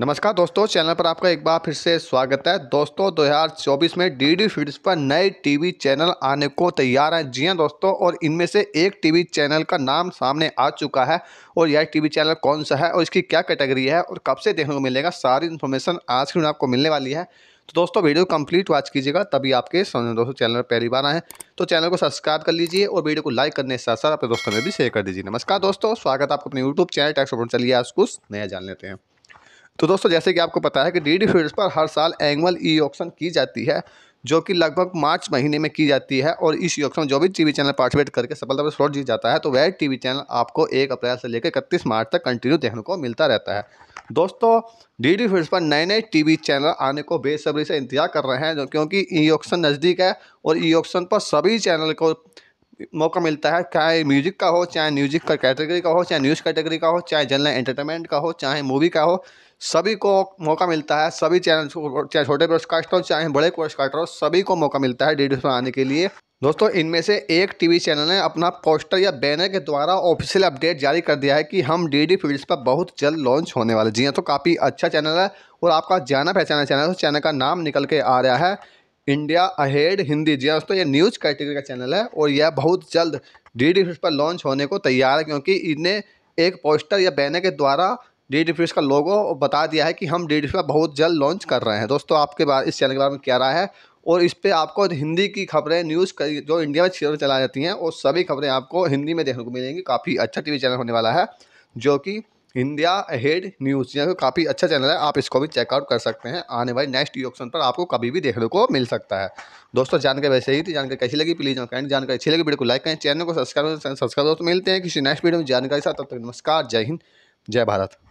नमस्कार दोस्तों चैनल पर आपका एक बार फिर से स्वागत है दोस्तों 2024 में डी डी फीड्स पर नए टीवी चैनल आने को तैयार हैं जी हां दोस्तों और इनमें से एक टीवी चैनल का नाम सामने आ चुका है और यह टीवी चैनल कौन सा है और इसकी क्या कैटेगरी है और कब से देखने को मिलेगा सारी इन्फॉर्मेशन आज की आपको मिलने वाली है तो दोस्तों वीडियो कंप्लीट वॉच कीजिएगा तभी आपके दोस्तों चैनल पर पहली बार आए तो चैनल को सब्सक्राइब कर लीजिए और वीडियो को लाइक करने के साथ साथ अपने दोस्तों में भी शेयर कर दीजिए नमस्कार दोस्तों स्वागत है आपको अपने यूट्यूब चैनल टैक्स चलिए आज कुछ नया जान लेते हैं तो दोस्तों जैसे कि आपको पता है कि डीडी फील्ड्स पर हर साल एनुअल ई ऑक्शन की जाती है जो कि लगभग मार्च महीने में की जाती है और इस ऑक्शन जो भी टीवी चैनल पार्टिसिपेट करके सफलता पर स्लॉट जीत जाता है तो वह टीवी चैनल आपको एक अप्रैल से लेकर इकतीस मार्च तक कंटिन्यू देखने को मिलता रहता है दोस्तों डीडी फील्ड्स पर नए नए टीवी चैनल आने को बेसब्री से इंतजार कर रहे हैं क्योंकि ई ऑक्शन नज़दीक है और ई ऑक्शन पर सभी चैनल को मौका मिलता है चाहे म्यूजिक का हो चाहे म्यूजिक का कैटेगरी का हो चाहे न्यूज़ कैटेगरी का हो चाहे जनरल एंटरटेनमेंट का हो चाहे मूवी का हो सभी को मौका मिलता है सभी चैनल चाहे छोटे ब्रॉडकास्टर हो चाहे बड़े ब्रॉडकास्टर हो सभी को मौका मिलता है डी बनाने के लिए दोस्तों इनमें से एक टीवी चैनल ने अपना पोस्टर या बैनर के द्वारा ऑफिशियल अपडेट जारी कर दिया है कि हम डी डी फील्ड्स पर बहुत जल्द लॉन्च होने वाले जी हाँ तो काफ़ी अच्छा चैनल है और आपका जाना पहचाना चैनल है तो चैनल का नाम निकल के आ रहा है इंडिया अहेड हिंदी जी हाँ दोस्तों ये न्यूज़ कैटेगरी का चैनल है और यह बहुत जल्द डी डी फील्ड्स पर लॉन्च होने को तैयार है क्योंकि इन्हें एक पोस्टर या बैनर के द्वारा डी डी का लोगो और बता दिया है कि हम डी डी बहुत जल्द लॉन्च कर रहे हैं दोस्तों आपके बाद इस चैनल के बारे में क्या रहा है और इस पर आपको हिंदी की खबरें न्यूज़ जो इंडिया में चैनल चला जाती हैं वो सभी खबरें आपको हिंदी में देखने को मिलेंगी काफ़ी अच्छा टी चैनल होने वाला है जो कि इंडिया हेड न्यूज़ यहाँ काफ़ी अच्छा चैनल है आप इसको भी चेकआउट कर सकते हैं आने वाले नेक्स्ट ऑप्शन e पर आपको कभी भी देखने को मिल सकता है दोस्तों जानकारी वैसे ही थी जानकारी कैसी लगी प्लीज़ कमेंट जानकारी अच्छी लगी वीडियो को लाइक करें चैनल को सब्सक्राइब सब्सक्राइब दोस्तों मिलते हैं किसी नेक्स्ट वीडियो में जानकारी साथ तब तक नमस्कार जय हिंद जय भारत